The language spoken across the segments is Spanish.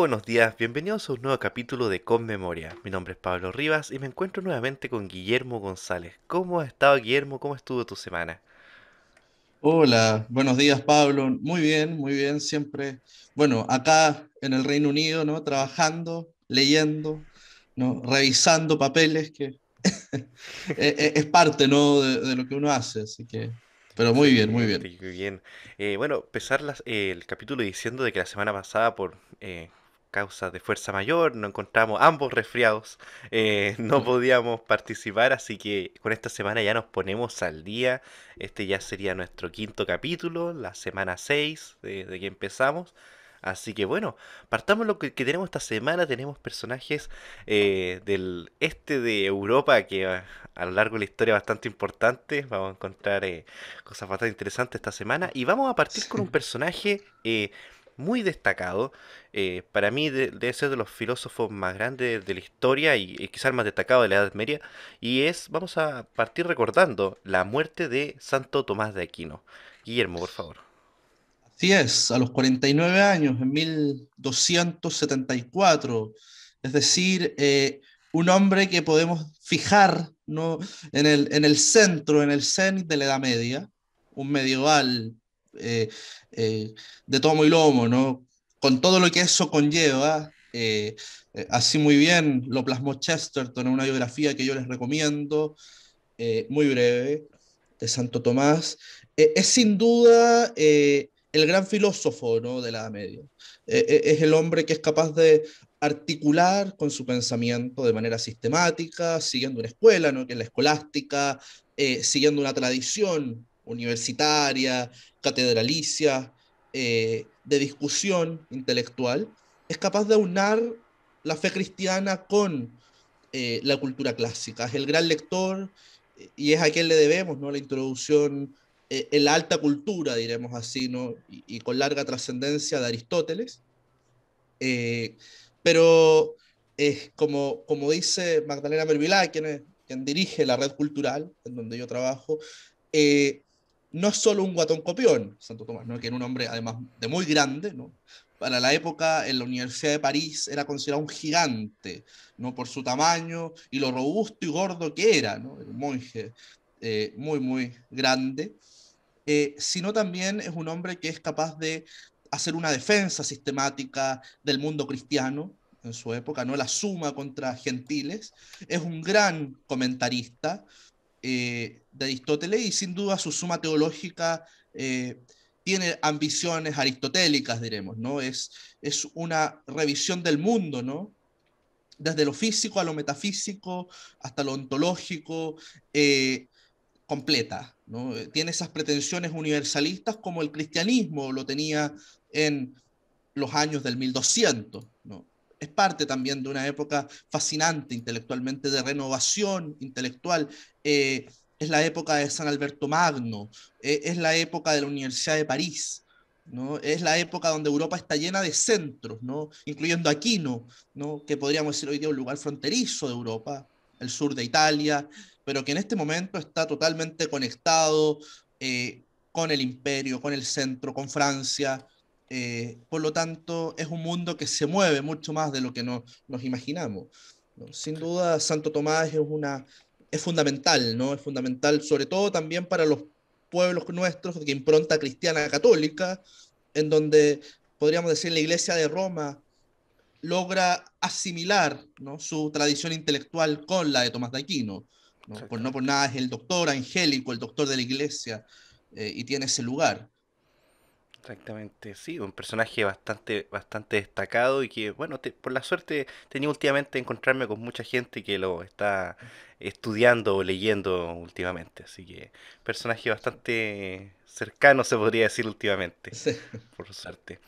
buenos días, bienvenidos a un nuevo capítulo de Con Memoria. Mi nombre es Pablo Rivas y me encuentro nuevamente con Guillermo González. ¿Cómo ha estado Guillermo? ¿Cómo estuvo tu semana? Hola, buenos días Pablo. Muy bien, muy bien, siempre. Bueno, acá en el Reino Unido, ¿no? Trabajando, leyendo, ¿no? Revisando papeles que e, e, es parte, ¿no? De, lo que uno hace, así que pero muy bien, muy bien. Muy bien. Eh, bueno, empezar el capítulo diciendo de que la semana pasada, por eh, causa de fuerza mayor, nos encontramos ambos resfriados, eh, no mm. podíamos participar, así que con esta semana ya nos ponemos al día. Este ya sería nuestro quinto capítulo, la semana 6 desde de que empezamos. Así que bueno, partamos lo que, tenemos esta semana. Tenemos personajes eh, del este de Europa que a, lo largo de la historia bastante importante Vamos a encontrar eh, cosas bastante interesantes esta semana. Y vamos a partir con un personaje muy destacado. Eh, para mí de, debe ser de los filósofos más grandes de la historia y, quizá quizás más destacado de la Edad Media. Y es, vamos a partir recordando, la muerte de Santo Tomás de Aquino. Guillermo, por favor. Así es, a los 49 años, en 1274. Es decir, eh, un hombre que podemos fijar ¿no? en, el, en el centro, en el cenit de la Edad Media, un medieval eh, eh, de tomo y lomo, ¿no? Con todo lo que eso conlleva. Eh, así muy bien lo plasmó Chesterton en una biografía que yo les recomiendo, muy breve, de Santo Tomás. es sin duda el gran filósofo ¿no? de la Edad Media. es el hombre que es capaz de articular con su pensamiento de manera sistemática, siguiendo una escuela, ¿no? que es la escolástica, siguiendo una tradición universitaria, catedralicia, eh, de discusión intelectual, es capaz de aunar la fe cristiana con eh, la cultura clásica. Es el gran lector eh, y es a quien le debemos ¿no? la introducción en la alta cultura, diremos así, ¿no? y, con larga trascendencia de Aristóteles. pero es como, como dice Magdalena Mervilá, quien, dirige la red cultural en donde yo trabajo, no es solo un guatón copión, Santo Tomás, ¿no? que era un hombre además de muy grande, para la época en la Universidad de París era considerado un gigante, ¿no? por su tamaño y lo robusto y gordo que era, ¿no? un monje eh, muy, muy grande, eh, sino también es un hombre que es capaz de hacer una defensa sistemática del mundo cristiano en su época, ¿no? la suma contra gentiles, es un gran comentarista, eh, de Aristóteles y sin duda su suma teológica eh, tiene ambiciones aristotélicas, diremos, ¿no? Es, es una revisión del mundo, ¿no? Desde lo físico a lo metafísico, hasta lo ontológico, eh, completa, ¿no? Tiene esas pretensiones universalistas como el cristianismo lo tenía en los años del 1200, ¿no? es parte también de una época fascinante intelectualmente, de renovación intelectual. Eh, es la época de San Alberto Magno, eh, es la época de la Universidad de París. ¿no? Es la época donde Europa está llena de centros, ¿no? incluyendo Aquino, ¿no? que podríamos decir hoy día un lugar fronterizo de Europa, el sur de Italia, pero que en este momento está totalmente conectado eh, con el imperio, con el centro, con Francia, eh, por lo tanto, es un mundo que se mueve mucho más de lo que nos imaginamos. Sin duda, Santo Tomás es, una, es fundamental, ¿no? Es fundamental, sobre todo también para los pueblos nuestros de impronta cristiana católica, en donde podríamos decir la Iglesia de Roma logra asimilar ¿no? su tradición intelectual con la de Tomás de Aquino. ¿no? Por, no por nada es el doctor angélico, el doctor de la Iglesia, eh, y tiene ese lugar. Exactamente, sí, un personaje bastante, bastante destacado y que, bueno, por la suerte tenía últimamente encontrarme con mucha gente que lo está estudiando o leyendo últimamente, así que personaje bastante cercano se podría decir últimamente, por suerte.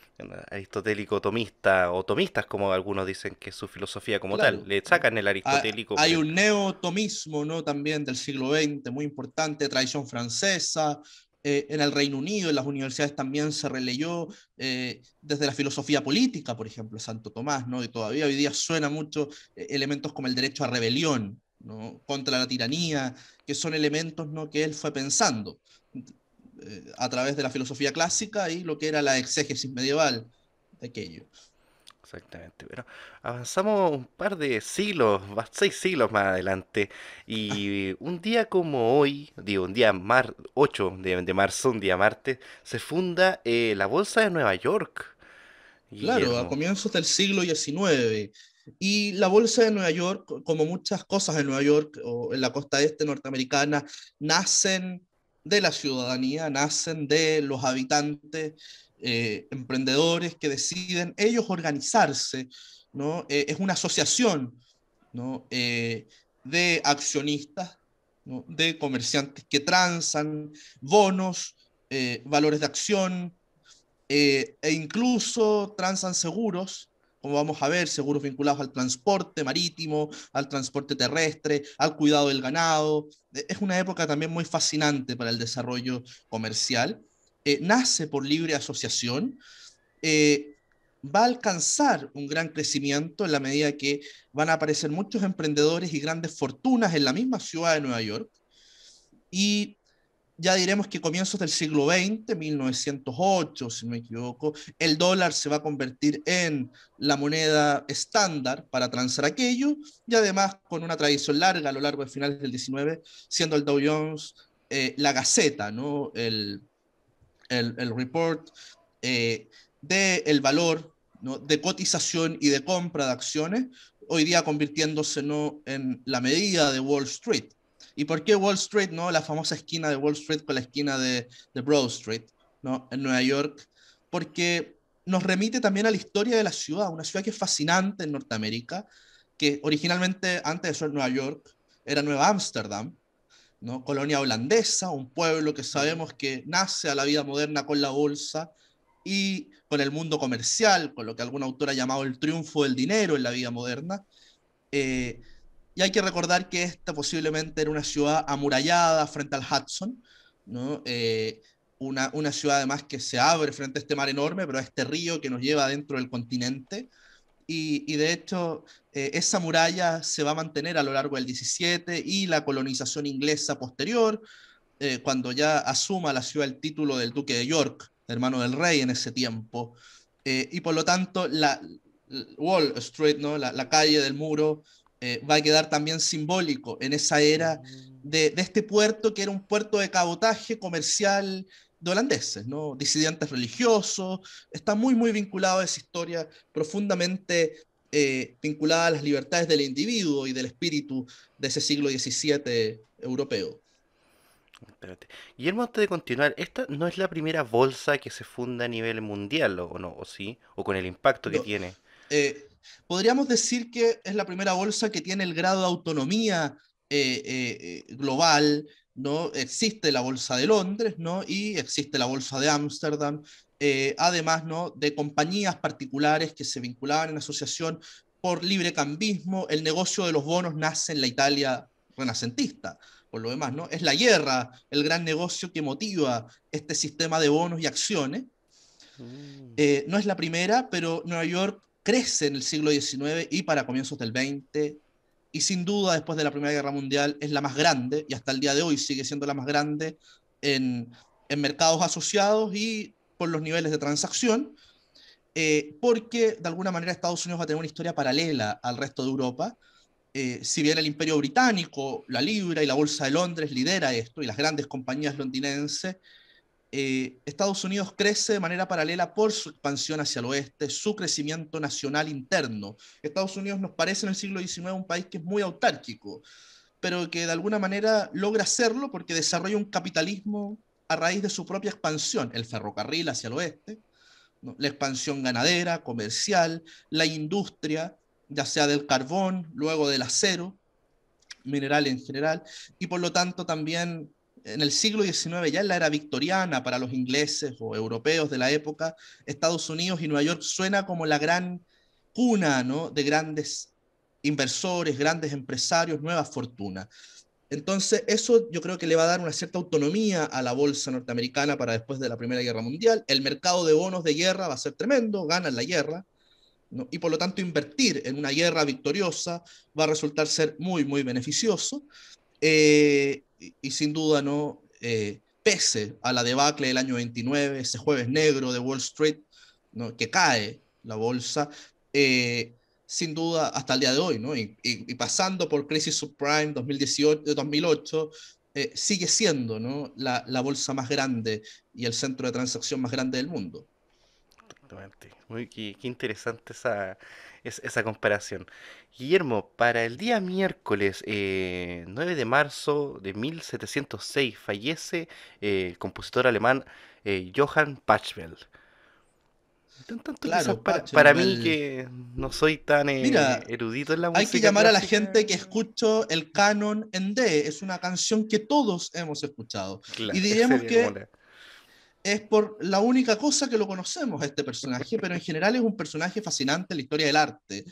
Aristotélico tomista o tomistas como algunos dicen que su filosofía como tal, le sacan el ah, aristotélico. Hay, hay un neotomismo, ¿no? También del siglo XX, muy importante, tradición francesa, eh, en el Reino Unido, en las universidades también se releyó eh, desde la filosofía política, por ejemplo, Santo Tomás, ¿no? y todavía hoy día suena mucho eh, elementos como el derecho a rebelión, ¿no? contra la tiranía, que son elementos ¿no? que él fue pensando a través de la filosofía clásica y lo que era la exégesis medieval de aquello. Exactamente, pero avanzamos un par de siglos, seis siglos más adelante, y un día como hoy, digo, un día 8 de, marzo, un día martes, se funda eh, la Bolsa de Nueva York. Claro, a comienzos del siglo XIX. Y la Bolsa de Nueva York, como muchas cosas en Nueva York o en la costa este norteamericana, nacen de la ciudadanía, nacen de los habitantes eh, emprendedores que deciden ellos organizarse, ¿no? Eh, es una asociación, eh, de accionistas, de comerciantes que transan, bonos, valores de acción, e incluso transan seguros, como vamos a ver, seguros vinculados al transporte marítimo, al transporte terrestre, al cuidado del ganado. Es una época también muy fascinante para el desarrollo comercial eh, nace por libre asociación, eh, va a alcanzar un gran crecimiento en la medida que van a aparecer muchos emprendedores y grandes fortunas en la misma ciudad de Nueva York. Y ya diremos que comienzos del siglo XX, 1908, si no me equivoco, el dólar se va a convertir en la moneda estándar para transar aquello y además con una tradición larga a lo largo de finales del XIX, siendo el Dow Jones eh, la gaceta, ¿no? el, el, report eh, del valor de cotización y de compra de acciones, hoy día convirtiéndose ¿no? en la medida de Wall Street. ¿Y por qué Wall Street? ¿no? La famosa esquina de Wall Street con la esquina de, de Broad Street ¿no? en Nueva York, porque nos remite también a la historia de la ciudad, una ciudad que es fascinante en Norteamérica, que originalmente antes de ser Nueva York era Nueva Ámsterdam, Colonia holandesa, un pueblo que sabemos que nace a la vida moderna con la bolsa y con el mundo comercial, con lo que algún autor ha llamado el triunfo del dinero en la vida moderna. Eh, y hay que recordar que esta posiblemente era una ciudad amurallada frente al Hudson, eh, una, una, ciudad además que se abre frente a este mar enorme, pero a este río que nos lleva dentro del continente y, de hecho eh, esa muralla se va a mantener a lo largo del 17 y la colonización inglesa posterior, eh, cuando ya asuma la ciudad el título del duque de York, hermano del rey en ese tiempo. Eh, y por lo tanto, la, Wall Street, ¿no? la, calle del muro, va a quedar también simbólico en esa era de, este puerto que era un puerto de cabotaje comercial de holandeses, ¿no? disidentes religiosos, está muy, muy vinculado a esa historia profundamente eh, vinculada a las libertades del individuo y del espíritu de ese siglo XVII europeo. Y Guillermo, antes de continuar, esta no es la primera bolsa que se funda a nivel mundial, ¿o no? ¿O sí? ¿O con el impacto que tiene? Eh, podríamos decir que es la primera bolsa que tiene el grado de autonomía eh, global, ¿no? Existe la Bolsa de Londres, ¿no? Y existe la Bolsa de Ámsterdam, eh, además, ¿no? De compañías particulares que se vinculaban en asociación por libre cambismo, el negocio de los bonos nace en la Italia renacentista, por lo demás, ¿no? Es la guerra, el gran negocio que motiva este sistema de bonos y acciones. Mm. Eh, no es la primera, pero Nueva York crece en el siglo XIX y para comienzos del XX y sin duda después de la Primera Guerra Mundial es la más grande y hasta el día de hoy sigue siendo la más grande en, mercados asociados y por los niveles de transacción, eh, porque de alguna manera Estados Unidos va a tener una historia paralela al resto de Europa. Eh, si bien el imperio británico, la libra y la bolsa de Londres lidera esto y las grandes compañías londinenses, eh, Estados Unidos crece de manera paralela por su expansión hacia el oeste, su crecimiento nacional interno. Estados Unidos nos parece en el siglo XIX un país que es muy autárquico, pero que de alguna manera logra hacerlo porque desarrolla un capitalismo a raíz de su propia expansión, el ferrocarril hacia el oeste, la expansión ganadera, comercial, la industria, ya sea del carbón, luego del acero, mineral en general, y por lo tanto también en el siglo XIX, ya en la era victoriana para los ingleses o europeos de la época, Estados Unidos y Nueva York suena como la gran cuna ¿no? de grandes inversores, grandes empresarios, nuevas fortunas. Entonces, eso yo creo que le va a dar una cierta autonomía a la bolsa norteamericana para después de la Primera Guerra Mundial. El mercado de bonos de guerra va a ser tremendo, ganan la guerra, y por lo tanto invertir en una guerra victoriosa va a resultar ser muy, muy beneficioso. Eh, y, sin duda, ¿no? Eh, pese a la debacle del año 29, ese jueves negro de Wall Street, que cae la bolsa, eh, sin duda hasta el día de hoy, y, pasando por crisis subprime 2018, 2008, sigue siendo ¿no? la bolsa más grande y el centro de transacción más grande del mundo. Muy qué, interesante esa, esa comparación. Guillermo, para el día miércoles 9 eh, de marzo de 1706 fallece eh, el compositor alemán eh, Johann Pachwell para, mí que no soy tan erudito en la música. Hay que llamar a la gente que escucho el canon en D. Es una canción que todos hemos escuchado. y diríamos que es por la única cosa que lo conocemos a este personaje, pero en general es un personaje fascinante en la historia del arte.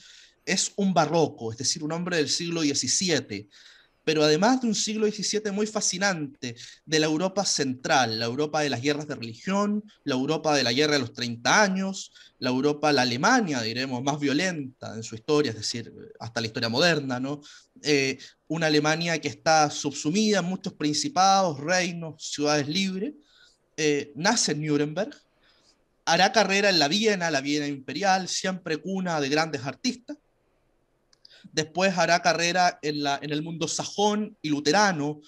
Es un barroco, es decir, un hombre del siglo XVII, pero además de un siglo XVII muy fascinante, de la Europa central, la Europa de las guerras de religión, la Europa de la guerra de los 30 años, la Europa, la Alemania, diremos, más violenta en su historia, es decir, hasta la historia moderna, ¿no? Eh, una Alemania que está subsumida en muchos principados, reinos, ciudades libres, eh, nace en Nuremberg, hará carrera en la Viena, la Viena Imperial, siempre cuna de grandes artistas. Después hará carrera en, la, en el mundo sajón y luterano,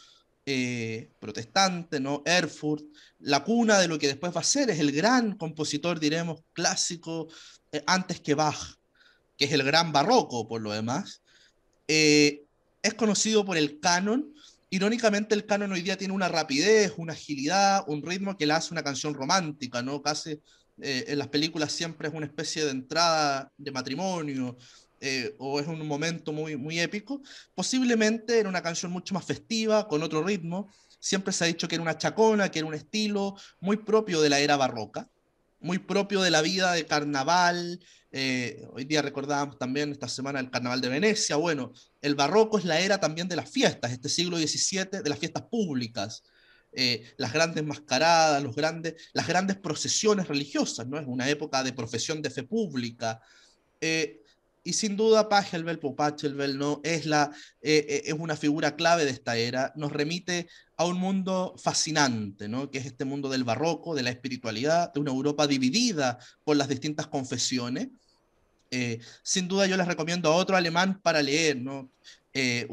eh, protestante, ¿no? Erfurt, la cuna de lo que después va a ser, es el gran compositor, diremos, clásico, eh, antes que Bach, que es el gran barroco por lo demás. es conocido por el canon Irónicamente, el canon hoy día tiene una rapidez, una agilidad, un ritmo que la hace una canción romántica, ¿no? Casi eh, en las películas siempre es una especie de entrada de matrimonio, eh, o es un momento muy, muy épico. Posiblemente era una canción mucho más festiva, con otro ritmo. Siempre se ha dicho que era una chacona, que era un estilo muy propio de la era barroca, muy propio de la vida de carnaval, eh, hoy día recordamos también esta semana el Carnaval de Venecia. Bueno, el barroco es la era también de las fiestas, este siglo XVII, de las fiestas públicas. Eh, las grandes mascaradas, los grandes, las grandes procesiones religiosas, ¿no? Es una época de profesión de fe pública. Eh, y sin duda, Pachelbel, Popachelbel, pues ¿no? Es, la, es una figura clave de esta era. Nos remite a un mundo fascinante, ¿no? Que es este mundo del barroco, de la espiritualidad, de una Europa dividida por las distintas confesiones eh, sin duda yo les recomiendo a otro alemán para leer, ¿no? Eh,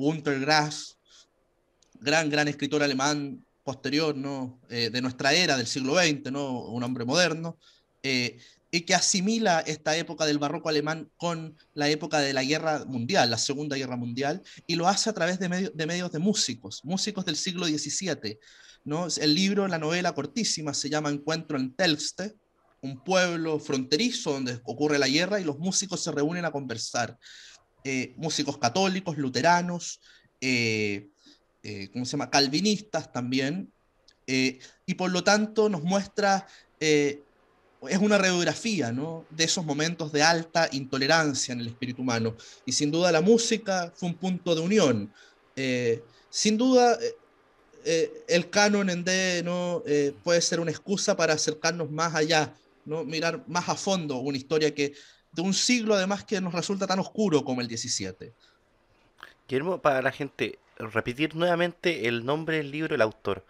gran, gran escritor alemán posterior, ¿no? Eh, de nuestra era, del siglo XX, ¿no? Un hombre moderno, eh, y que asimila esta época del barroco alemán con la época de la guerra mundial, la Segunda Guerra Mundial, y lo hace a través de, de medios de músicos, músicos del siglo XVII, ¿no? El libro, la novela cortísima, se llama Encuentro en Telste, un pueblo fronterizo donde ocurre la guerra y los músicos se reúnen a conversar. Eh, músicos católicos, luteranos, eh, eh, se llama? Calvinistas también. y por lo tanto nos muestra, es una radiografía de esos momentos de alta intolerancia en el espíritu humano. Y sin duda la música fue un punto de unión. sin duda, el canon en D no puede ser una excusa para acercarnos más allá mirar más a fondo una historia que de un siglo además que nos resulta tan oscuro como el 17. Quiero para la gente, repetir nuevamente el nombre del libro, el autor.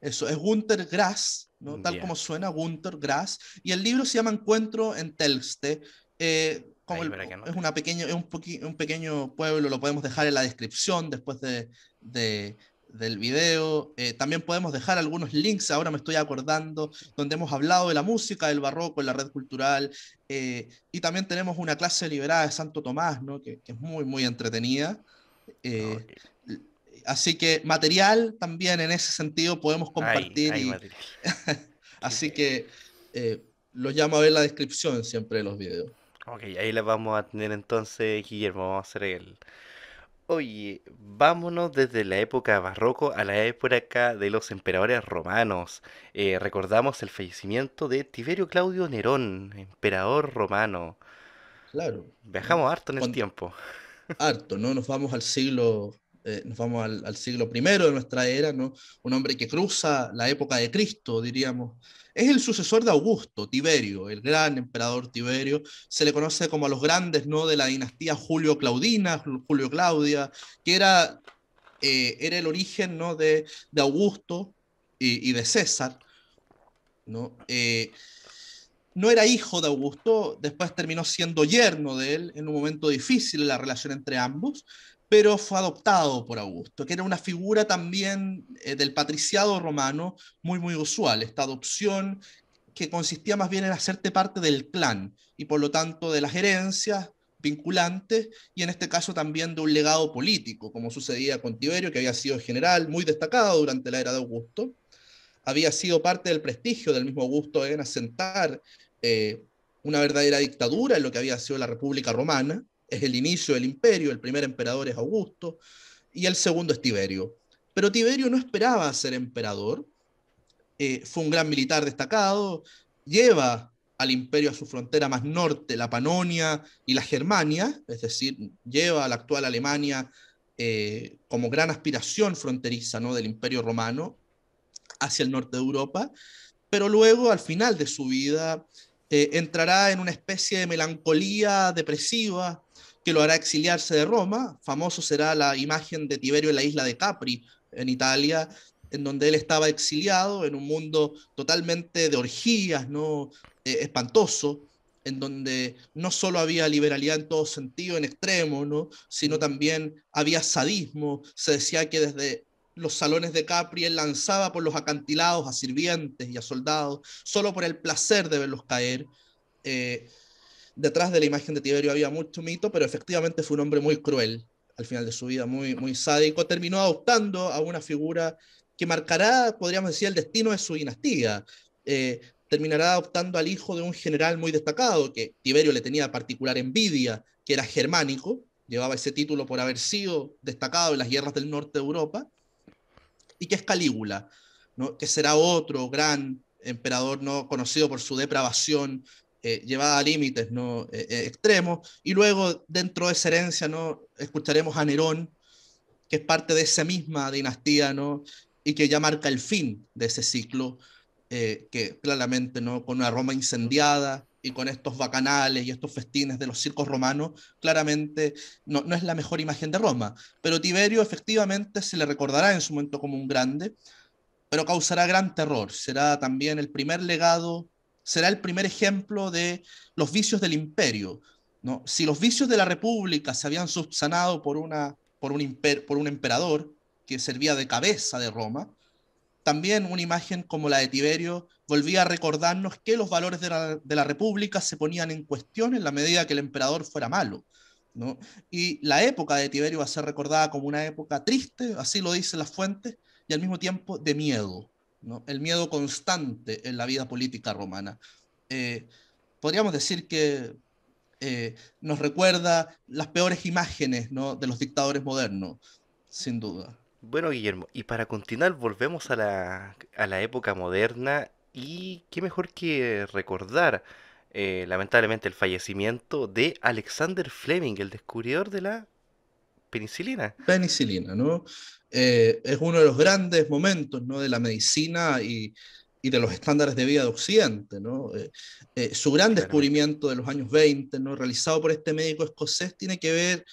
Eso, es Gunther Grass, tal como suena Gunther Grass, y el libro se llama Encuentro en Telste. Eh, es, una un, un, pequeño pueblo, lo podemos dejar en la descripción después de, del video. Eh, también podemos dejar algunos links, ahora me estoy acordando, donde hemos hablado de la música, del barroco, en la red cultural. Eh, y también tenemos una clase liberada de Santo Tomás, ¿no? que, es muy, muy entretenida. Eh, así que material también en ese sentido podemos compartir. así que los llamo a ver la descripción siempre de los videos. Ok, ahí les vamos a tener entonces, Guillermo, vamos a hacer el, Oye, vámonos desde la época barroco a la época de los emperadores romanos. Eh, recordamos el fallecimiento de Tiberio Claudio Nerón, emperador romano. Claro. Viajamos harto en el tiempo. Harto, ¿no? Nos vamos al siglo eh, nos vamos al, siglo I de nuestra era, un hombre que cruza la época de Cristo, diríamos. Es el sucesor de Augusto, Tiberio, el gran emperador Tiberio. Se le conoce como a los grandes de la dinastía Julio-Claudina, Julio-Claudia, que era, eh, era el origen de, Augusto y, de César. ¿no? Eh, no era hijo de Augusto, después terminó siendo yerno de él en un momento difícil la relación entre ambos, pero fue adoptado por Augusto, que era una figura también eh, del patriciado romano muy, muy usual, esta adopción que consistía más bien en hacerte parte del clan y por lo tanto de las herencias vinculantes y en este caso también de un legado político, como sucedía con Tiberio, que había sido general muy destacado durante la era de Augusto, había sido parte del prestigio del mismo Augusto en asentar eh, una verdadera dictadura en lo que había sido la República Romana, es el inicio del imperio, el primer emperador es Augusto y el segundo es Tiberio. Pero Tiberio no esperaba ser emperador, eh, fue un gran militar destacado, lleva al imperio a su frontera más norte, la Panonia y la Germania, es decir, lleva a la actual Alemania eh, como gran aspiración fronteriza ¿no? del imperio romano hacia el norte de Europa, pero luego al final de su vida eh, entrará en una especie de melancolía depresiva, que lo hará exiliarse de Roma. Famoso será la imagen de Tiberio en la isla de Capri, en Italia, en donde él estaba exiliado en un mundo totalmente de orgías, ¿no? Eh, espantoso, en donde no solo había liberalidad en todo sentido, en extremo, ¿no? sino mm. también había sadismo. Se decía que desde los salones de Capri él lanzaba por los acantilados a sirvientes y a soldados, solo por el placer de verlos caer. Eh, detrás de la imagen de Tiberio había mucho mito, pero efectivamente fue un hombre muy cruel al final de su vida, muy, muy sádico. Terminó adoptando a una figura que marcará, podríamos decir, el destino de su dinastía. Eh, terminará adoptando al hijo de un general muy destacado, que Tiberio le tenía particular envidia, que era germánico, llevaba ese título por haber sido destacado en las guerras del norte de Europa, y que es Calígula, que será otro gran emperador no conocido por su depravación, eh, llevada a límites ¿no? Eh, eh, extremos, y luego dentro de esa herencia ¿no? escucharemos a Nerón, que es parte de esa misma dinastía, ¿no? y que ya marca el fin de ese ciclo, que claramente ¿no? con una Roma incendiada y con estos bacanales y estos festines de los circos romanos, claramente no, no es la mejor imagen de Roma, pero Tiberio efectivamente se le recordará en su momento como un grande, pero causará gran terror, será también el primer legado será el primer ejemplo de los vicios del imperio. ¿no? Si los vicios de la república se habían subsanado por, una, por, un imper, por un emperador que servía de cabeza de Roma, también una imagen como la de Tiberio volvía a recordarnos que los valores de la, república se ponían en cuestión en la medida que el emperador fuera malo. Y la época de Tiberio va a ser recordada como una época triste, así lo dicen las fuentes, y al mismo tiempo de miedo el miedo constante en la vida política romana. Eh, podríamos decir que eh, nos recuerda las peores imágenes de los dictadores modernos, sin duda. Bueno, Guillermo, y para continuar, volvemos a la, época moderna y qué mejor que recordar, eh, lamentablemente, el fallecimiento de Alexander Fleming, el descubridor de la penicilina. Penicilina, ¿no? Eh, es uno de los grandes momentos ¿no? de la medicina y, y, de los estándares de vida de Occidente. ¿no? Eh, eh, su gran descubrimiento de los años 20, ¿no? realizado por este médico escocés, tiene que ver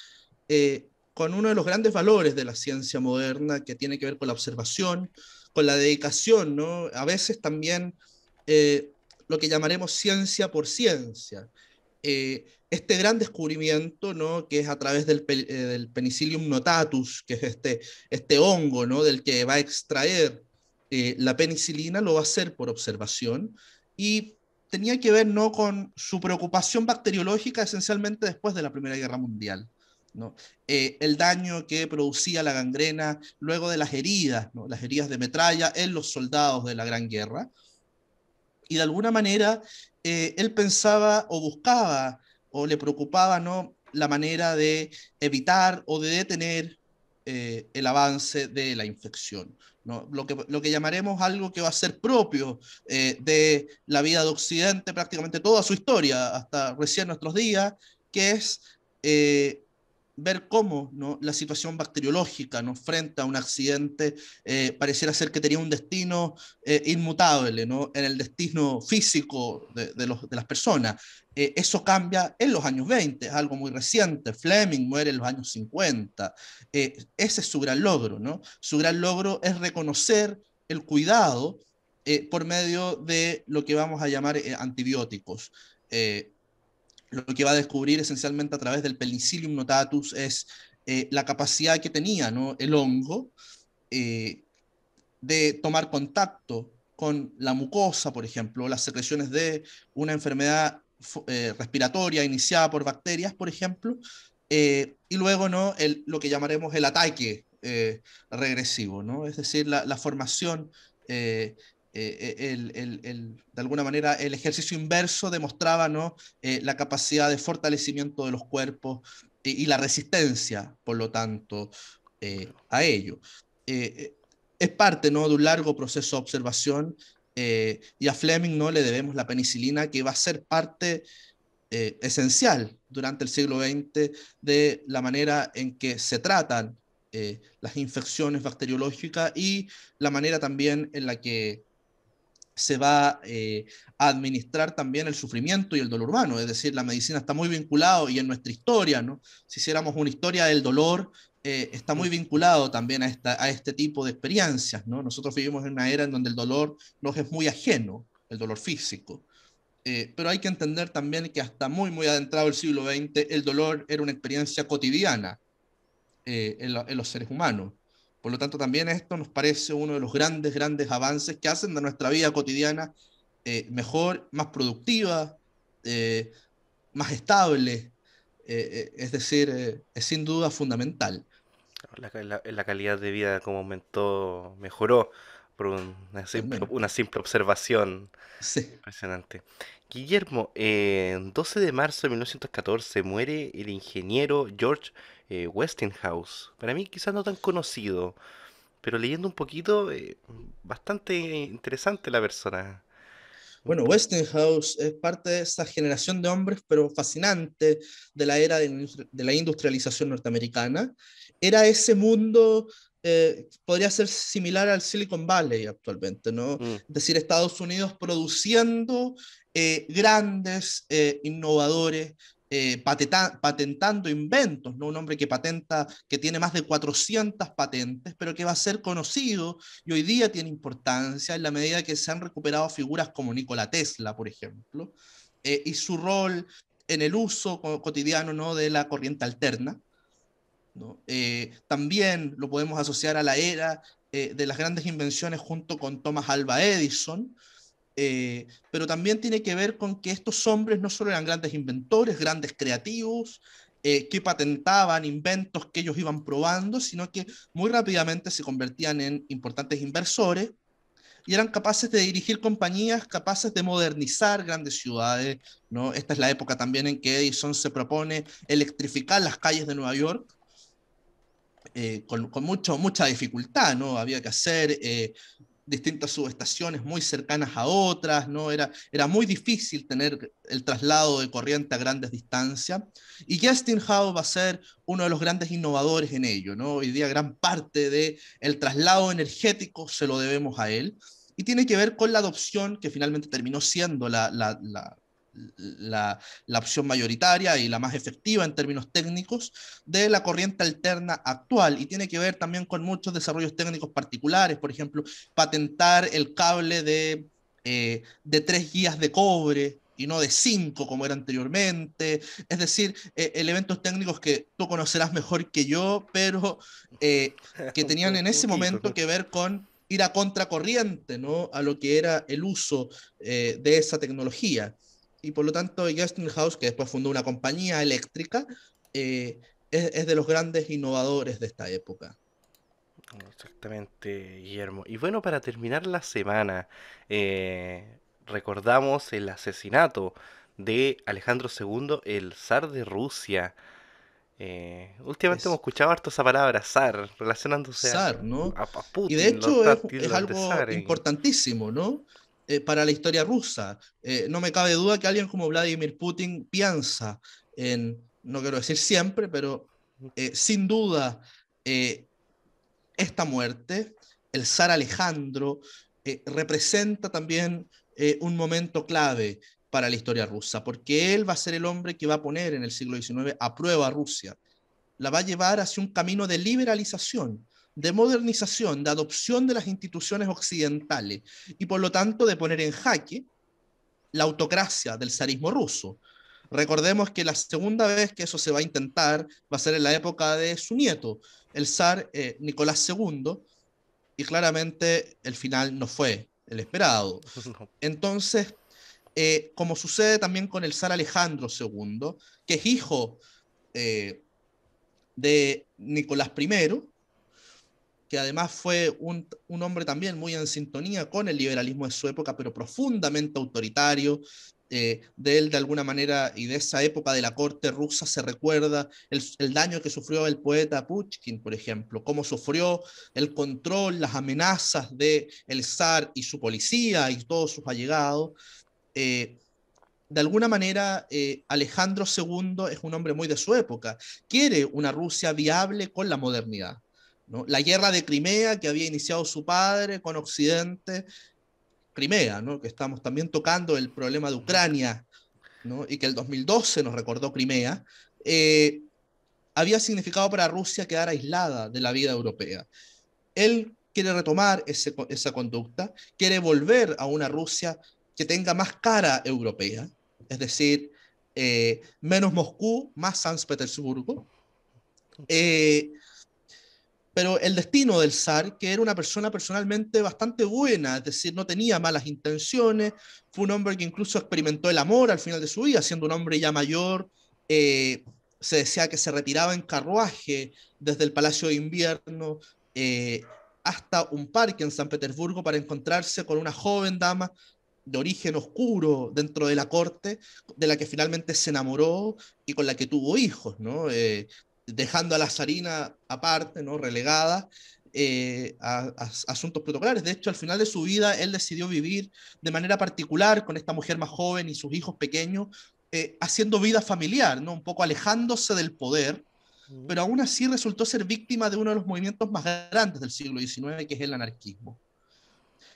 con uno de los grandes valores de la ciencia moderna, que tiene que ver con la observación, con la dedicación, ¿no? a veces también lo que llamaremos ciencia por ciencia. Eh, este gran descubrimiento, ¿no? que es a través del, eh, del, Penicillium notatus, que es este, este hongo ¿no? del que va a extraer eh, la penicilina, lo va a hacer por observación y tenía que ver ¿no? con su preocupación bacteriológica esencialmente después de la Primera Guerra Mundial. ¿no? Eh, el daño que producía la gangrena luego de las heridas, ¿no? las heridas de metralla en los soldados de la Gran Guerra. Y de alguna manera él pensaba o buscaba o le preocupaba ¿no? la manera de evitar o de detener eh, el avance de la infección. ¿no? Lo, que, lo que llamaremos algo que va a ser propio eh, de la vida de Occidente prácticamente toda su historia, hasta recién nuestros días, que es eh, ver cómo la situación bacteriológica nos frente a un accidente eh, pareciera ser que tenía un destino eh, inmutable ¿no? en el destino físico de, las personas. Eh, eso cambia en los años 20, es algo muy reciente. Fleming muere en los años 50. ese es su gran logro. ¿no? Su gran logro es reconocer el cuidado por medio de lo que vamos a llamar antibióticos lo que va a descubrir esencialmente a través del Penicillium notatus es eh, la capacidad que tenía el hongo eh, de tomar contacto con la mucosa, por ejemplo, las secreciones de una enfermedad eh, respiratoria iniciada por bacterias, por ejemplo, y luego ¿no? lo que llamaremos el ataque regresivo, es decir, la, formación eh, eh, el, de alguna manera el ejercicio inverso demostraba ¿no? Eh, la capacidad de fortalecimiento de los cuerpos y la resistencia, por lo tanto, a ello. es parte ¿no? de un largo proceso de observación y a Fleming ¿no? le debemos la penicilina que va a ser parte esencial durante el siglo XX de la manera en que se tratan las infecciones bacteriológicas y la manera también en la que se va eh, a administrar también el sufrimiento y el dolor humano. Es decir, la medicina está muy vinculado y en nuestra historia, ¿no? si hiciéramos una historia del dolor, eh, está muy vinculado también a, este tipo de experiencias. Nosotros vivimos en una era en donde el dolor nos es muy ajeno, el dolor físico. Eh, pero hay que entender también que hasta muy, muy adentrado el siglo XX, el dolor era una experiencia cotidiana en, los seres humanos. Por lo tanto, también esto nos parece uno de los grandes, grandes avances que hacen de nuestra vida cotidiana eh, mejor, más productiva, eh, más estable. Eh, es decir, es sin duda fundamental. La, la calidad de vida como aumentó, mejoró por una simple, observación. Sí. Impresionante. Guillermo, el 12 de marzo de 1914 muere el ingeniero George eh, Westinghouse. Para mí quizás no tan conocido, pero leyendo un poquito, eh, bastante interesante la persona. Bueno, Westinghouse es parte de esa generación de hombres, pero fascinante, de la era de la industrialización norteamericana. Era ese mundo eh, podría ser similar al Silicon Valley actualmente, ¿no? Mm. Es decir, Estados Unidos produciendo eh, grandes eh, innovadores, patentando inventos, ¿no? Un hombre que patenta, que tiene más de 400 patentes, pero que va a ser conocido y hoy día tiene importancia en la medida que se han recuperado figuras como Nikola Tesla, por ejemplo, y su rol en el uso cotidiano, ¿no? De la corriente alterna eh, también lo podemos asociar a la era eh, de las grandes invenciones junto con Thomas Alva Edison, eh, pero también tiene que ver con que estos hombres no solo eran grandes inventores, grandes creativos, que patentaban inventos que ellos iban probando, sino que muy rápidamente se convertían en importantes inversores y eran capaces de dirigir compañías, capaces de modernizar grandes ciudades. ¿no? Esta es la época también en que Edison se propone electrificar las calles de Nueva York eh, con, mucho, mucha dificultad, ¿no? Había que hacer eh, distintas subestaciones muy cercanas a otras, ¿no? Era, era muy difícil tener el traslado de corriente a grandes distancias. Y Justin Howe va a ser uno de los grandes innovadores en ello, ¿no? Hoy día gran parte del el traslado energético se lo debemos a él. Y tiene que ver con la adopción que finalmente terminó siendo la, la la, opción mayoritaria y la más efectiva en términos técnicos de la corriente alterna actual y tiene que ver también con muchos desarrollos técnicos particulares, por ejemplo, patentar el cable de, eh, tres guías de cobre y no de cinco como era anteriormente, es decir, eh, elementos técnicos que tú conocerás mejor que yo, pero eh, que tenían en ese momento que ver con ir a contracorriente, ¿no? A lo que era el uso de esa tecnología y por lo tanto House, que después fundó una compañía eléctrica, eh, es, de los grandes innovadores de esta época. Exactamente, Guillermo. Y bueno, para terminar la semana, eh, recordamos el asesinato de Alejandro II, el zar de Rusia. Eh, últimamente hemos escuchado harto esa palabra, zar, relacionándose a, ¿no? Y de hecho es algo importantísimo, ¿no? Eh, para la historia rusa. Eh, no me cabe duda que alguien como Vladimir Putin piensa en, no quiero decir siempre, pero eh, sin duda, esta muerte, el zar Alejandro, representa también un momento clave para la historia rusa, porque él va a ser el hombre que va a poner en el siglo XIX a prueba a Rusia, la va a llevar hacia un camino de liberalización, de modernización, de adopción de las instituciones occidentales y por lo tanto de poner en jaque la autocracia del zarismo ruso. Recordemos que la segunda vez que eso se va a intentar va a ser en la época de su nieto, el zar eh, Nicolás II, y claramente el final no fue el esperado. Entonces, eh, como sucede también con el zar Alejandro II, que es hijo eh, de Nicolás I, que además fue un, hombre también muy en sintonía con el liberalismo de su época, pero profundamente autoritario. Eh, de él, de alguna manera, y de esa época de la corte rusa se recuerda el, daño que sufrió el poeta Pushkin, por ejemplo, cómo sufrió el control, las amenazas de el zar y su policía y todos sus allegados. Eh, de alguna manera, eh, Alejandro II es un hombre muy de su época. Quiere una Rusia viable con la modernidad la guerra de Crimea que había iniciado su padre con Occidente, Crimea, ¿no? que estamos también tocando el problema de Ucrania, y que el 2012 nos recordó Crimea, eh, había significado para Rusia quedar aislada de la vida europea. Él quiere retomar esa conducta, quiere volver a una Rusia que tenga más cara europea, es decir, eh, menos Moscú, más San Petersburgo. Eh, pero el destino del zar, que era una persona personalmente bastante buena, es decir, no tenía malas intenciones, fue un hombre que incluso experimentó el amor al final de su vida, siendo un hombre ya mayor, eh, se decía que se retiraba en carruaje desde el Palacio de Invierno eh, hasta un parque en San Petersburgo para encontrarse con una joven dama de origen oscuro dentro de la corte, de la que finalmente se enamoró y con la que tuvo hijos, ¿no? Eh, dejando a la zarina aparte, ¿no? relegada eh, a, asuntos protocolares. De hecho, al final de su vida, él decidió vivir de manera particular con esta mujer más joven y sus hijos pequeños, eh, haciendo vida familiar, ¿no? un poco alejándose del poder, pero aún así resultó ser víctima de uno de los movimientos más grandes del siglo XIX, que es el anarquismo.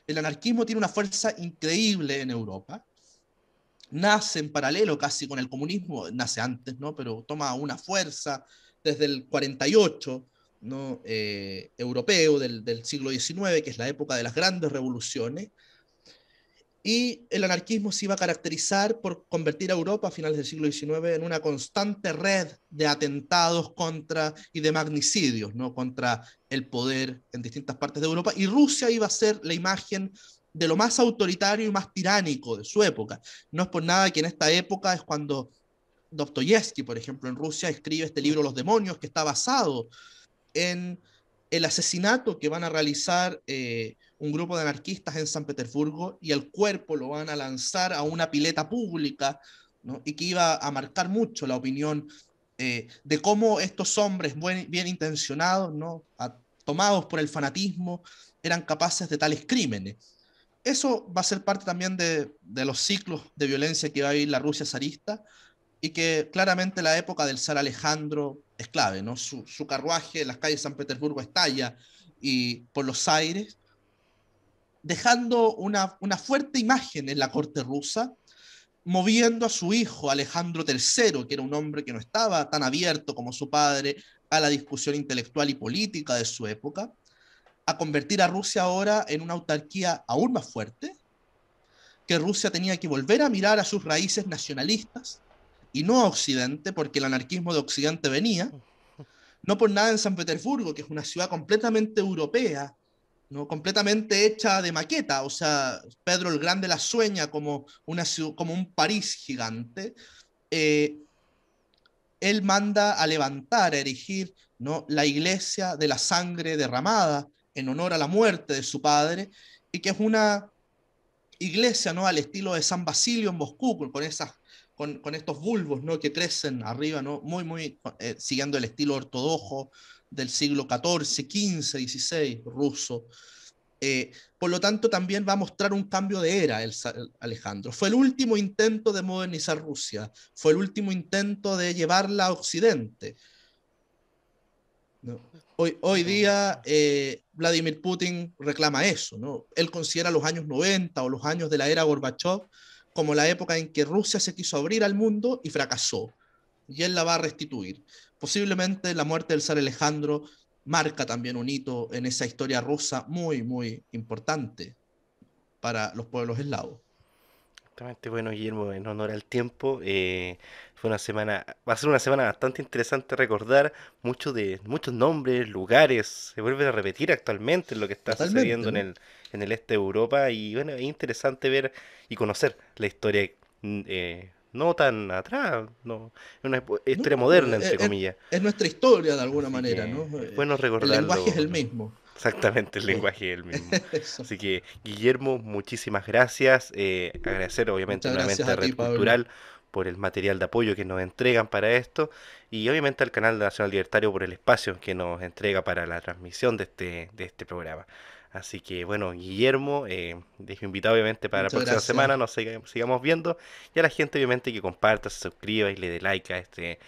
El anarquismo tiene una fuerza increíble en Europa, nace en paralelo casi con el comunismo, nace antes, ¿no? Pero toma una fuerza desde el 48 ¿no? Eh, europeo del, siglo XIX, que es la época de las grandes revoluciones, y el anarquismo se iba a caracterizar por convertir a Europa a finales del siglo XIX en una constante red de atentados contra y de magnicidios contra el poder en distintas partes de Europa, y Rusia iba a ser la imagen de lo más autoritario y más tiránico de su época. No es por nada que en esta época es cuando Dostoyevsky, por ejemplo, en Rusia, escribe este libro Los demonios, que está basado en el asesinato que van a realizar eh, un grupo de anarquistas en San Petersburgo y el cuerpo lo van a lanzar a una pileta pública y que iba a marcar mucho la opinión eh, de cómo estos hombres bien intencionados, ¿no? tomados por el fanatismo, eran capaces de tales crímenes. Eso va a ser parte también de, de los ciclos de violencia que va a vivir la Rusia zarista, y que claramente la época del zar Alejandro es clave, ¿no? Su, carruaje en las calles de San Petersburgo estalla y por los aires, dejando una, una fuerte imagen en la corte rusa, moviendo a su hijo Alejandro III, que era un hombre que no estaba tan abierto como su padre a la discusión intelectual y política de su época, a convertir a Rusia ahora en una autarquía aún más fuerte, que Rusia tenía que volver a mirar a sus raíces nacionalistas, y no a Occidente, porque el anarquismo de Occidente venía, no por nada en San Petersburgo, que es una ciudad completamente europea, ¿no? completamente hecha de maqueta, o sea, Pedro el Grande la sueña como, una, como un París gigante, eh, él manda a levantar, a erigir ¿no? la iglesia de la sangre derramada en honor a la muerte de su padre, y que es una iglesia ¿no? al estilo de San Basilio en Moscú, con esas con, estos bulbos ¿no? que crecen arriba, ¿no? muy, muy eh, siguiendo el estilo ortodoxo del siglo XIV, XV, XVI ruso. Eh, por lo tanto, también va a mostrar un cambio de era el, Alejandro. Fue el último intento de modernizar Rusia, fue el último intento de llevarla a Occidente. Hoy, hoy, día eh, Vladimir Putin reclama eso, ¿no? Él considera los años 90 o los años de la era Gorbachev como la época en que Rusia se quiso abrir al mundo y fracasó, y él la va a restituir. Posiblemente la muerte del zar Alejandro marca también un hito en esa historia rusa muy, muy importante para los pueblos eslavos. Exactamente, bueno Guillermo, en honor al tiempo, eh, fue una semana, va a ser una semana bastante interesante recordar muchos de muchos nombres, lugares, se vuelve a repetir actualmente lo que está sucediendo en el en el este de Europa y bueno, es interesante ver y conocer la historia mm, eh, no tan atrás, no, una historia moderna, entre eh, eh, comillas. Es, nuestra historia de alguna manera, ¿no? Bueno, recordar El lenguaje es el mismo. Exactamente, el lenguaje es el mismo. Así que, Guillermo, muchísimas gracias. agradecer, obviamente, nuevamente a, Red Cultural por el material de apoyo que nos entregan para esto y obviamente al canal Nacional Libertario por el espacio que nos entrega para la transmisión de este, de este programa. Así que bueno, Guillermo, eh, dejo invitado obviamente para la próxima semana, nos sigamos viendo. Y a la gente obviamente que comparta, se suscriba y le dé like a este,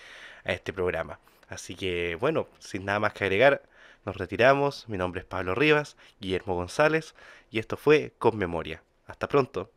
a este programa. Así que bueno, sin nada más que agregar, nos retiramos. Mi nombre es Pablo Rivas, Guillermo González, y esto fue Con Memoria. Hasta pronto.